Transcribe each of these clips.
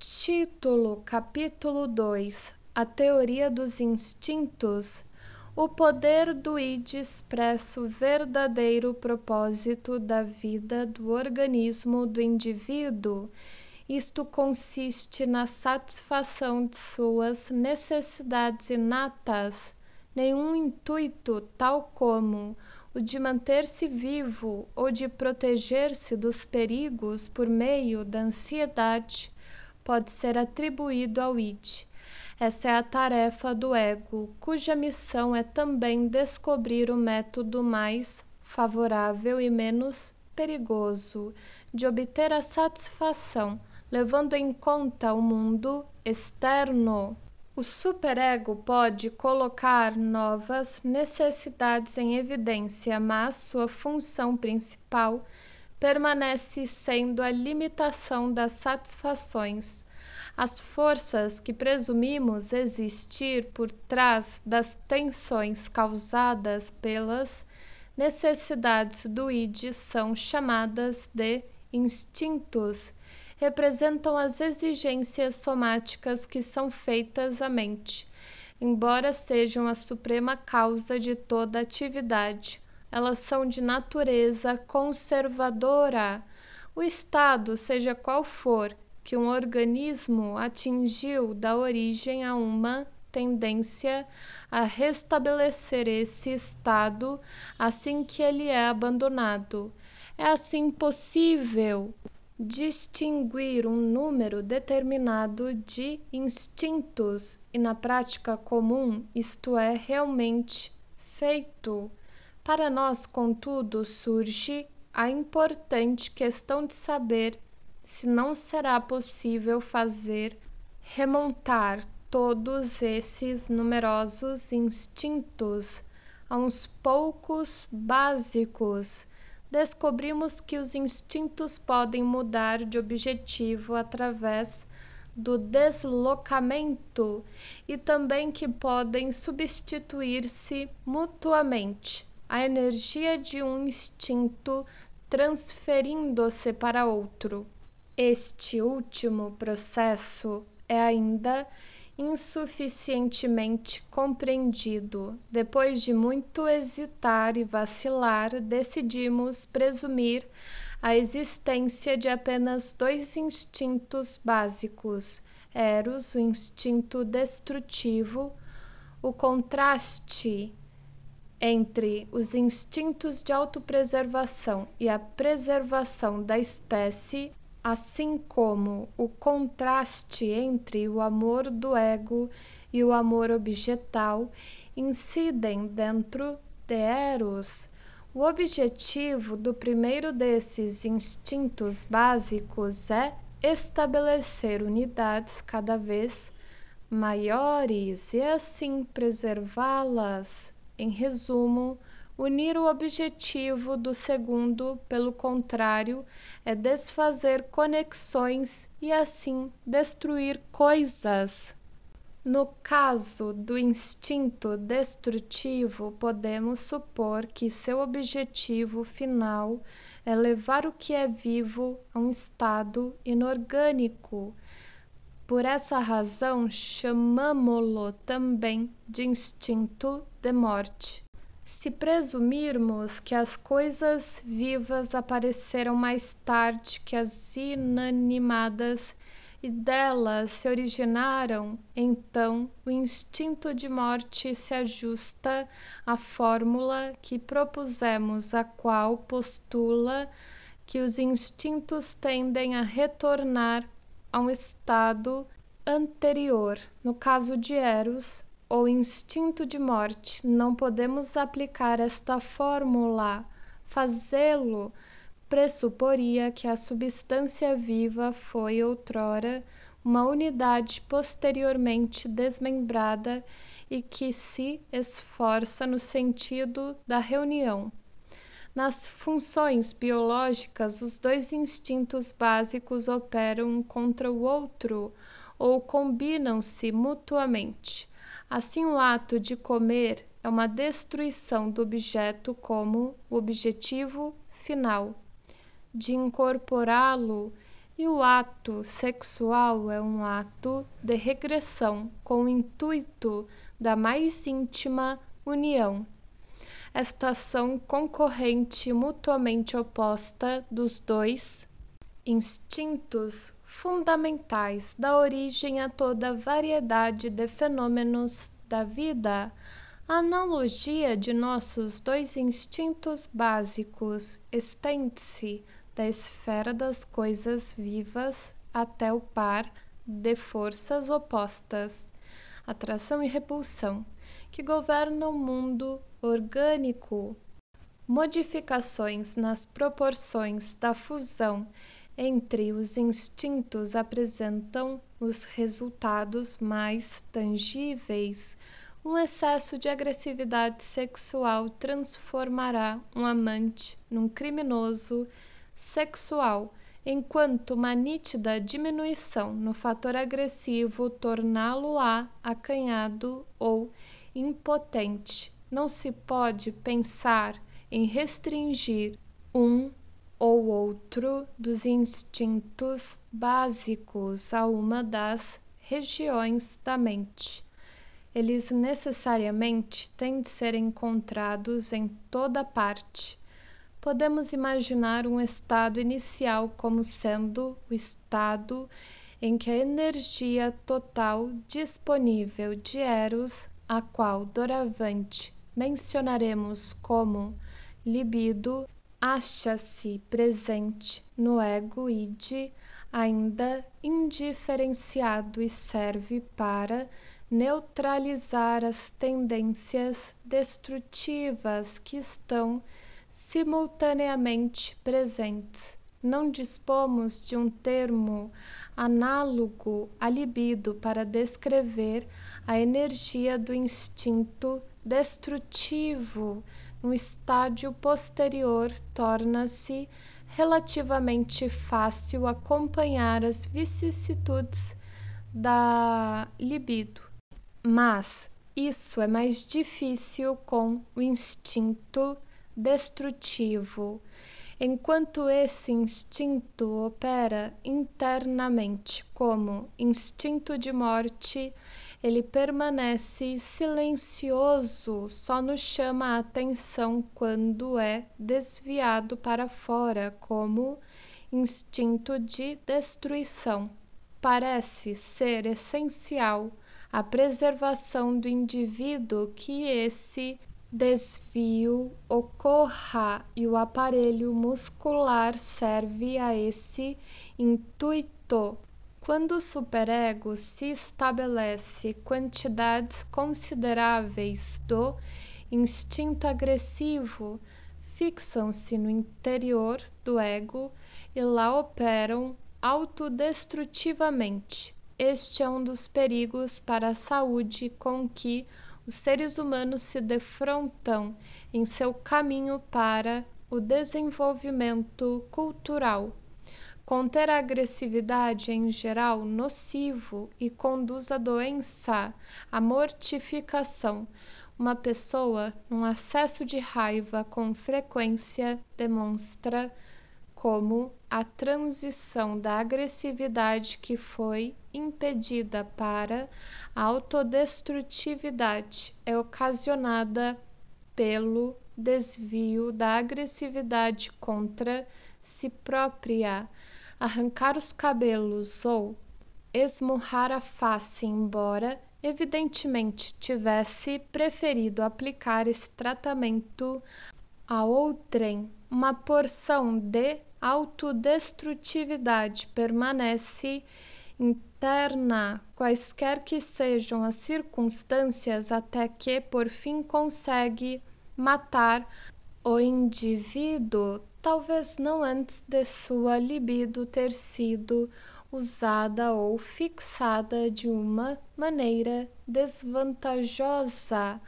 Título, capítulo 2 A teoria dos instintos. O poder do id expressa o verdadeiro propósito da vida do organismo do indivíduo. Isto consiste na satisfação de suas necessidades inatas. Nenhum intuito, tal como o de manter-se vivo ou de proteger-se dos perigos por meio da ansiedade pode ser atribuído ao id. Essa é a tarefa do ego, cuja missão é também descobrir o método mais favorável e menos perigoso de obter a satisfação, levando em conta o mundo externo. O superego pode colocar novas necessidades em evidência, mas sua função principal permanece sendo a limitação das satisfações as forças que presumimos existir por trás das tensões causadas pelas necessidades do id são chamadas de instintos, representam as exigências somáticas que são feitas à mente. Embora sejam a suprema causa de toda atividade, elas são de natureza conservadora. O estado, seja qual for, que um organismo atingiu dá origem a uma tendência a restabelecer esse estado assim que ele é abandonado. É assim possível distinguir um número determinado de instintos e na prática comum isto é realmente feito. Para nós, contudo, surge a importante questão de saber se não será possível fazer remontar todos esses numerosos instintos a uns poucos básicos, descobrimos que os instintos podem mudar de objetivo através do deslocamento e também que podem substituir-se mutuamente. A energia de um instinto transferindo-se para outro. Este último processo é ainda insuficientemente compreendido. Depois de muito hesitar e vacilar, decidimos presumir a existência de apenas dois instintos básicos: Eros, o instinto destrutivo, o contraste entre os instintos de autopreservação e a preservação da espécie assim como o contraste entre o amor do ego e o amor objetal, incidem dentro de Eros. O objetivo do primeiro desses instintos básicos é estabelecer unidades cada vez maiores e assim preservá-las. Em resumo, Unir o objetivo do segundo, pelo contrário, é desfazer conexões e assim destruir coisas. No caso do instinto destrutivo, podemos supor que seu objetivo final é levar o que é vivo a um estado inorgânico. Por essa razão, chamamo-lo também de instinto de morte. Se presumirmos que as coisas vivas apareceram mais tarde que as inanimadas e delas se originaram, então o instinto de morte se ajusta à fórmula que propusemos, a qual postula que os instintos tendem a retornar a um estado anterior. No caso de Eros, ou instinto de morte, não podemos aplicar esta fórmula. Fazê-lo pressuporia que a substância viva foi outrora uma unidade posteriormente desmembrada e que se esforça no sentido da reunião. Nas funções biológicas, os dois instintos básicos operam um contra o outro ou combinam-se mutuamente. Assim, o ato de comer é uma destruição do objeto como o objetivo final, de incorporá-lo, e o ato sexual é um ato de regressão com o intuito da mais íntima união. Esta ação concorrente mutuamente oposta dos dois instintos fundamentais da origem a toda variedade de fenômenos da vida. A analogia de nossos dois instintos básicos estende-se da esfera das coisas vivas até o par de forças opostas, atração e repulsão, que governam o mundo orgânico. Modificações nas proporções da fusão entre os instintos apresentam os resultados mais tangíveis. Um excesso de agressividade sexual transformará um amante num criminoso sexual, enquanto uma nítida diminuição no fator agressivo torná-lo-á acanhado ou impotente. Não se pode pensar em restringir um ou outro dos instintos básicos a uma das regiões da mente. Eles necessariamente têm de ser encontrados em toda parte. Podemos imaginar um estado inicial como sendo o estado em que a energia total disponível de Eros, a qual doravante mencionaremos como libido, acha-se presente no ego id ainda indiferenciado e serve para neutralizar as tendências destrutivas que estão simultaneamente presentes. Não dispomos de um termo análogo à libido para descrever a energia do instinto destrutivo um estádio posterior torna-se relativamente fácil acompanhar as vicissitudes da libido. Mas isso é mais difícil com o instinto destrutivo, enquanto esse instinto opera internamente como instinto de morte ele permanece silencioso, só nos chama a atenção quando é desviado para fora, como instinto de destruição. Parece ser essencial a preservação do indivíduo que esse desvio ocorra e o aparelho muscular serve a esse intuito quando o superego se estabelece quantidades consideráveis do instinto agressivo, fixam-se no interior do ego e lá operam autodestrutivamente. Este é um dos perigos para a saúde com que os seres humanos se defrontam em seu caminho para o desenvolvimento cultural. Conter a agressividade em geral nocivo e conduz à doença, à mortificação. Uma pessoa, num acesso de raiva, com frequência demonstra como a transição da agressividade que foi impedida para a autodestrutividade é ocasionada pelo desvio da agressividade contra si própria arrancar os cabelos ou esmurrar a face, embora evidentemente tivesse preferido aplicar esse tratamento a outrem, uma porção de autodestrutividade permanece interna, quaisquer que sejam as circunstâncias, até que por fim consegue matar o indivíduo talvez não antes de sua libido ter sido usada ou fixada de uma maneira desvantajosa.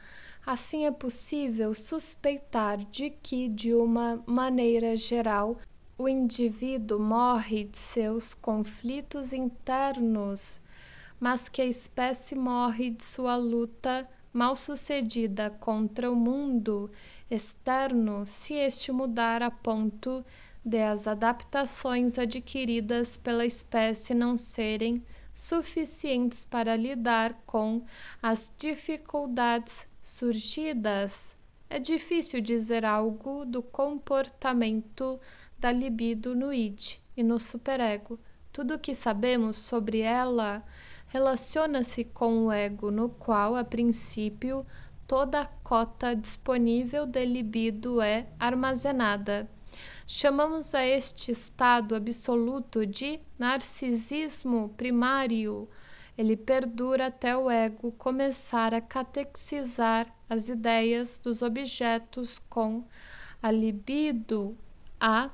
Assim é possível suspeitar de que, de uma maneira geral, o indivíduo morre de seus conflitos internos, mas que a espécie morre de sua luta mal sucedida contra o mundo externo se este mudar a ponto de as adaptações adquiridas pela espécie não serem suficientes para lidar com as dificuldades surgidas. É difícil dizer algo do comportamento da libido no id e no superego. Tudo o que sabemos sobre ela relaciona-se com o ego, no qual, a princípio, toda a cota disponível de libido é armazenada. Chamamos a este estado absoluto de narcisismo primário. Ele perdura até o ego começar a catexizar as ideias dos objetos com a libido, a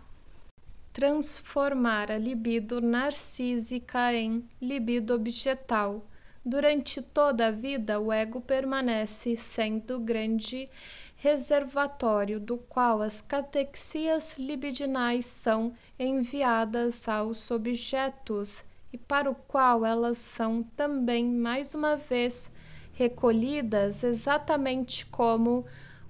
transformar a libido narcísica em libido objetal. Durante toda a vida, o ego permanece sendo grande reservatório do qual as catexias libidinais são enviadas aos objetos e para o qual elas são também, mais uma vez, recolhidas, exatamente como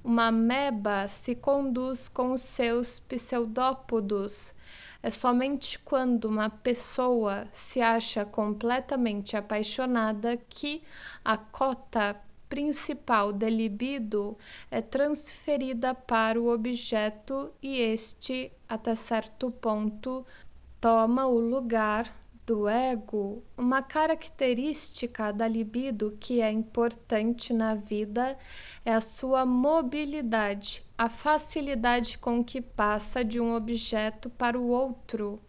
uma ameba se conduz com os seus pseudópodos. É somente quando uma pessoa se acha completamente apaixonada que a cota principal de libido é transferida para o objeto e este, até certo ponto, toma o lugar do ego uma característica da libido que é importante na vida é a sua mobilidade, a facilidade com que passa de um objeto para o outro.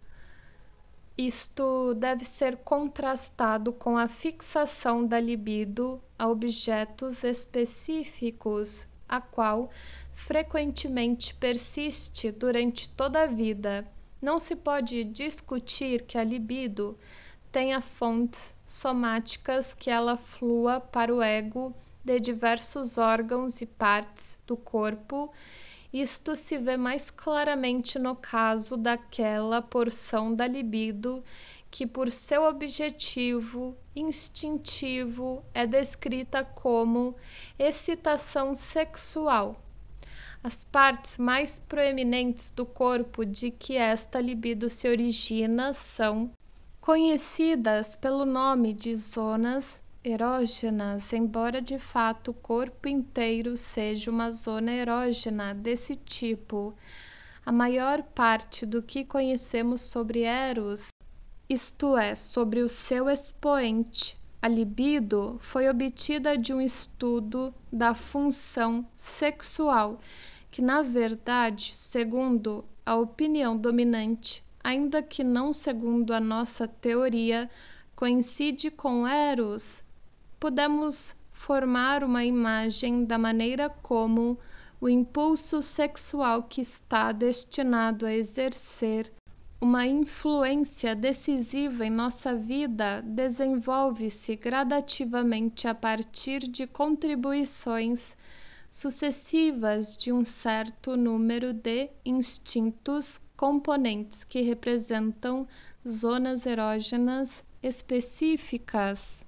Isto deve ser contrastado com a fixação da libido a objetos específicos, a qual frequentemente persiste durante toda a vida não se pode discutir que a libido tenha fontes somáticas, que ela flua para o ego de diversos órgãos e partes do corpo. Isto se vê mais claramente no caso daquela porção da libido que, por seu objetivo instintivo, é descrita como excitação sexual as partes mais proeminentes do corpo de que esta libido se origina são conhecidas pelo nome de zonas erógenas, embora de fato o corpo inteiro seja uma zona erógena desse tipo. A maior parte do que conhecemos sobre Eros, isto é, sobre o seu expoente, a libido, foi obtida de um estudo da função sexual que na verdade, segundo a opinião dominante, ainda que não segundo a nossa teoria, coincide com Eros, podemos formar uma imagem da maneira como o impulso sexual que está destinado a exercer uma influência decisiva em nossa vida desenvolve-se gradativamente a partir de contribuições sucessivas de um certo número de instintos componentes que representam zonas erógenas específicas.